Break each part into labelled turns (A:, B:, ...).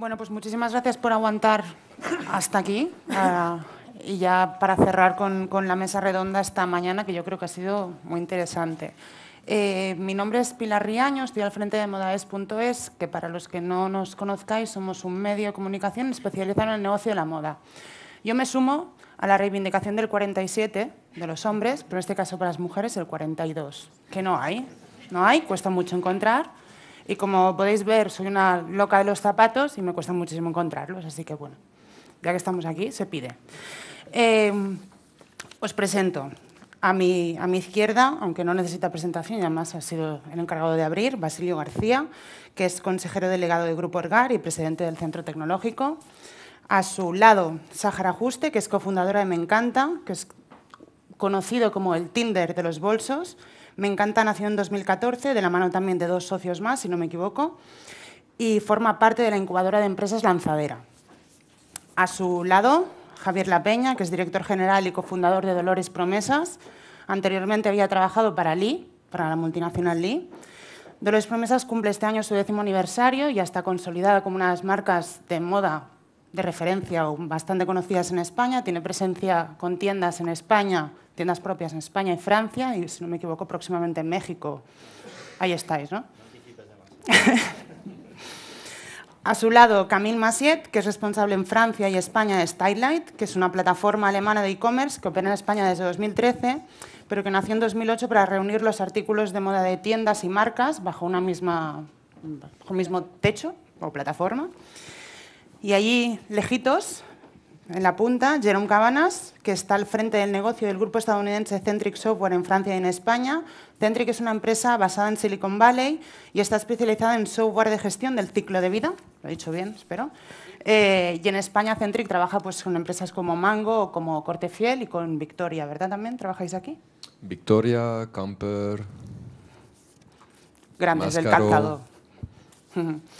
A: Bueno, pues muchísimas gracias por aguantar hasta aquí. Ah, y ya para cerrar con, con, la mesa redonda esta mañana, que yo creo que ha sido muy interesante. Eh, mi nombre es Pilar Riaño, estoy al frente de modaes.es que para los que no nos conozcáis somos un medio de comunicación especializado en el negocio de la moda. Yo me sumo a la reivindicación del 47 de los hombres, pero en este caso para las mujeres el 42, que no hay, no hay, cuesta mucho encontrar. Y como podéis ver, soy una loca de los zapatos y me cuesta muchísimo encontrarlos, así que bueno, ya que estamos aquí, se pide. Em, os presento a mi, a mi izquierda, aunque no necesita presentación, y además ha sido el encargado de abrir, Basilio García, que es consejero delegado de Grupo Ergar y presidente del Centro Tecnológico. A su lado, Sahara Juste, que es cofundadora de Me Encanta, que es conocido como el Tinder de los bolsos. Me encanta, nació en 2014, de la mano también de dos socios más, si no me equivoco, y forma parte de la incubadora de empresas Lanzadera. A su lado, Javier Lapeña, que es director general y cofundador de Dolores Promesas. Anteriormente había trabajado para Lee, para la multinacional Lee. Dolores Promesas cumple este año su décimo aniversario y ya está consolidada como una de las marcas de moda de referencia o bastante conocidas en España, tiene presencia con tiendas en España, tiendas propias en España y Francia, y si no me equivoco, próximamente en México. Ahí estáis, ¿no? A su lado, Camille Massiet, que es responsable en Francia y España de Stylight, que es una plataforma alemana de e-commerce que opera en España desde 2013, pero que nació en 2008 para reunir los artículos de moda de tiendas y marcas bajo un mismo techo o plataforma. Y allí, lejitos, en la punta, Jerome Cabanas, que está al frente del negocio del grupo estadounidense Centric Software en Francia y en España. Centric es una empresa basada en Silicon Valley y está especializada en software de gestión del ciclo de vida. Lo he dicho bien, espero. Eh, y en España Centric trabaja pues, con empresas como Mango como Corte Fiel y con Victoria, ¿verdad también? ¿Trabajáis aquí? Victoria, Camper. Grandes del calzado.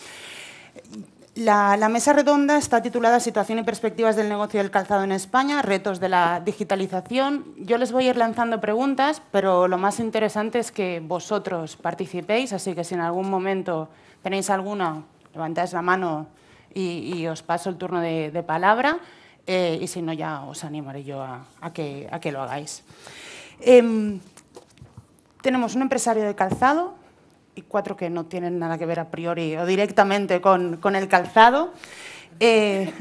A: La, mesa redonda está titulada Situación y perspectivas del negocio del calzado en España, retos de la digitalización. Yo les voy a ir lanzando preguntas, pero lo más interesante es que vosotros participéis, así que si en algún momento tenéis alguna, levantáis la mano y, os paso el turno de, palabra, eh, y si no ya os animaré yo a, que, lo hagáis. Em, tenemos un empresario de calzado, cuatro que no tienen nada que ver a priori o directamente con, el calzado. Eh,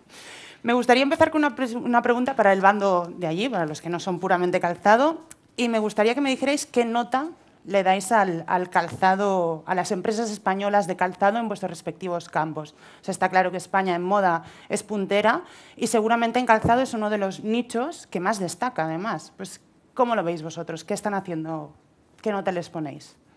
A: me gustaría empezar con una, pregunta para el bando de allí, para los que no son puramente calzado, y me gustaría que me dijerais qué nota le dais al, calzado, a las empresas españolas de calzado en vuestros respectivos campos. Se está claro que España en moda es puntera y seguramente en calzado es uno de los nichos que más destaca, además. Pues, ¿Cómo lo veis vosotros? ¿Qué están haciendo? ¿Qué nota les ponéis?